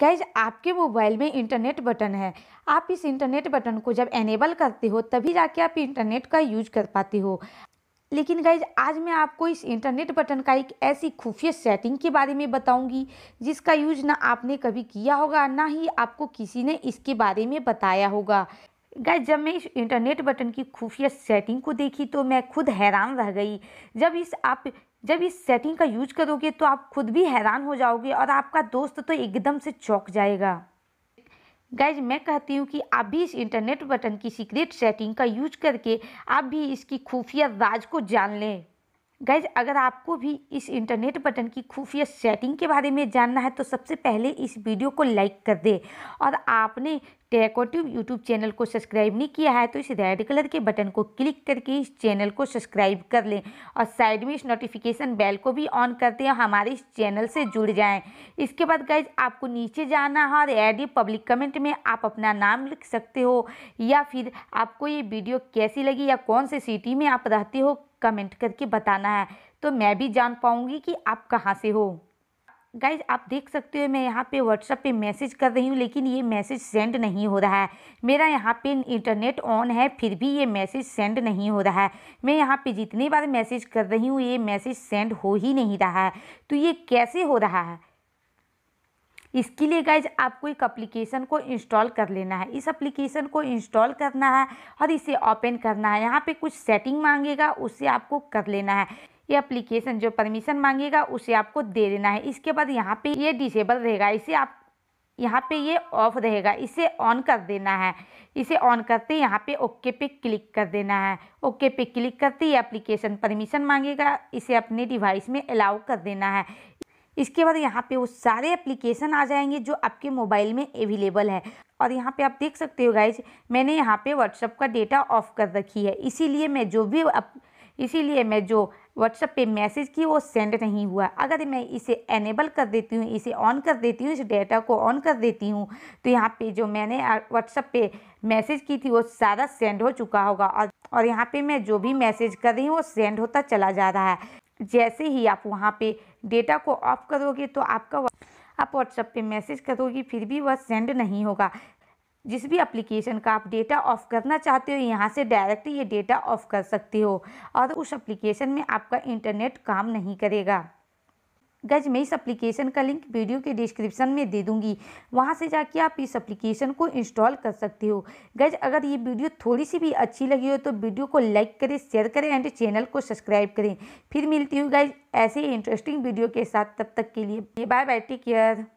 guys आपके mobile में internet button है आप इस इंटरनेट बटन को जब एनेबल करते हो तभी जाके आप इंटरनेट का यूज कर पाते हो लेकिन गैज आज मैं आपको इस इंटरनेट बटन का एक ऐसी खुफिया सेटिंग के बारे में बताऊंगी जिसका यूज ना आपने कभी किया होगा ना ही आपको किसी ने इसके बारे में बताया होगा गैज जब मैं इस इंटरनेट बटन की खुफिया सेटिंग को देखी तो मैं खुद हैरान रह गई जब इस आप जब इस सेटिंग का यूज करोगे तो आप खुद भी हैरान हो जाओगे और आपका दोस्त तो एकदम से चौंक जाएगा गाइज मैं कहती हूँ कि आप भी इस इंटरनेट बटन की सीक्रेट सेटिंग का यूज करके आप भी इसकी खुफिया राज को जान लें गाइज अगर आपको भी इस इंटरनेट बटन की खुफिया सेटिंग के बारे में जानना है तो सबसे पहले इस वीडियो को लाइक कर दे और आपने टेराकोटिव यूट्यूब चैनल को सब्सक्राइब नहीं किया है तो इस रेड कलर के बटन को क्लिक करके इस चैनल को सब्सक्राइब कर लें और साइड में इस नोटिफिकेशन बेल को भी ऑन करते हैं हमारे इस चैनल से जुड़ जाएं इसके बाद गाइज आपको नीचे जाना है और एड पब्लिक कमेंट में आप अपना नाम लिख सकते हो या फिर आपको ये वीडियो कैसी लगी या कौन से सिटी में आप रहते हो कमेंट करके बताना है तो मैं भी जान पाऊँगी कि आप कहाँ से हो गाइज आप देख सकते हो मैं यहाँ पे व्हाट्सअप पे मैसेज कर रही हूँ लेकिन ये मैसेज सेंड नहीं हो रहा है मेरा यहाँ पे इंटरनेट ऑन है फिर भी ये मैसेज सेंड नहीं हो रहा है मैं यहाँ पे जितनी बार मैसेज कर रही हूँ ये मैसेज सेंड हो ही नहीं रहा है तो ये कैसे हो रहा है इसके लिए गाइज आपको एक अप्लीकेशन को इंस्टॉल कर लेना है इस अप्लीकेशन को इंस्टॉल करना है और इसे ओपन करना है यहाँ पर कुछ सेटिंग मांगेगा उसे आपको कर लेना है ये अप्लीकेशन जो परमिशन मांगेगा उसे आपको दे देना है इसके बाद यहाँ पे ये डिसेबल रहेगा इसे आप यहाँ पे ये ऑफ रहेगा इसे ऑन कर देना है इसे ऑन करते ही यहाँ पे ओके पे क्लिक कर देना है ओके पे क्लिक करते ही एप्लीकेशन परमिशन मांगेगा इसे अपने डिवाइस में अलाउ कर देना है इसके बाद यहाँ पे वो सारे एप्लीकेशन आ जाएंगे जो आपके मोबाइल में अवेलेबल है और यहाँ पे आप देख सकते हो गाइज मैंने यहाँ पे व्हाट्सअप का डेटा ऑफ कर रखी है इसीलिए मैं जो भी अप, इसीलिए मैं जो व्हाट्सएप पे मैसेज की वो सेंड नहीं हुआ अगर मैं इसे एनेबल कर देती हूँ इसे ऑन कर देती हूँ इस डेटा को ऑन कर देती हूँ तो यहाँ पे जो मैंने व्हाट्सएप पे मैसेज की थी वो सारा सेंड हो चुका होगा और और यहाँ पे मैं जो भी मैसेज कर रही हूँ वो सेंड होता चला जा रहा है जैसे ही आप वहाँ पे डेटा को ऑफ करोगे तो आपका आप व्हाट्सएप पे मैसेज करोगी फिर भी वह सेंड नहीं होगा जिस भी एप्लीकेशन का आप डेटा ऑफ़ करना चाहते हो यहाँ से डायरेक्ट ये डेटा ऑफ़ कर सकते हो और उस एप्लीकेशन में आपका इंटरनेट काम नहीं करेगा गज मैं इस एप्लीकेशन का लिंक वीडियो के डिस्क्रिप्शन में दे दूंगी वहां से जाके आप इस एप्लीकेशन को इंस्टॉल कर सकते हो गज अगर ये वीडियो थोड़ी सी भी अच्छी लगी हो तो वीडियो को लाइक करें शेयर करें एंड चैनल को सब्सक्राइब करें फिर मिलती हूँ गज ऐसे इंटरेस्टिंग वीडियो के साथ तब तक के लिए बाय बाय टेक केयर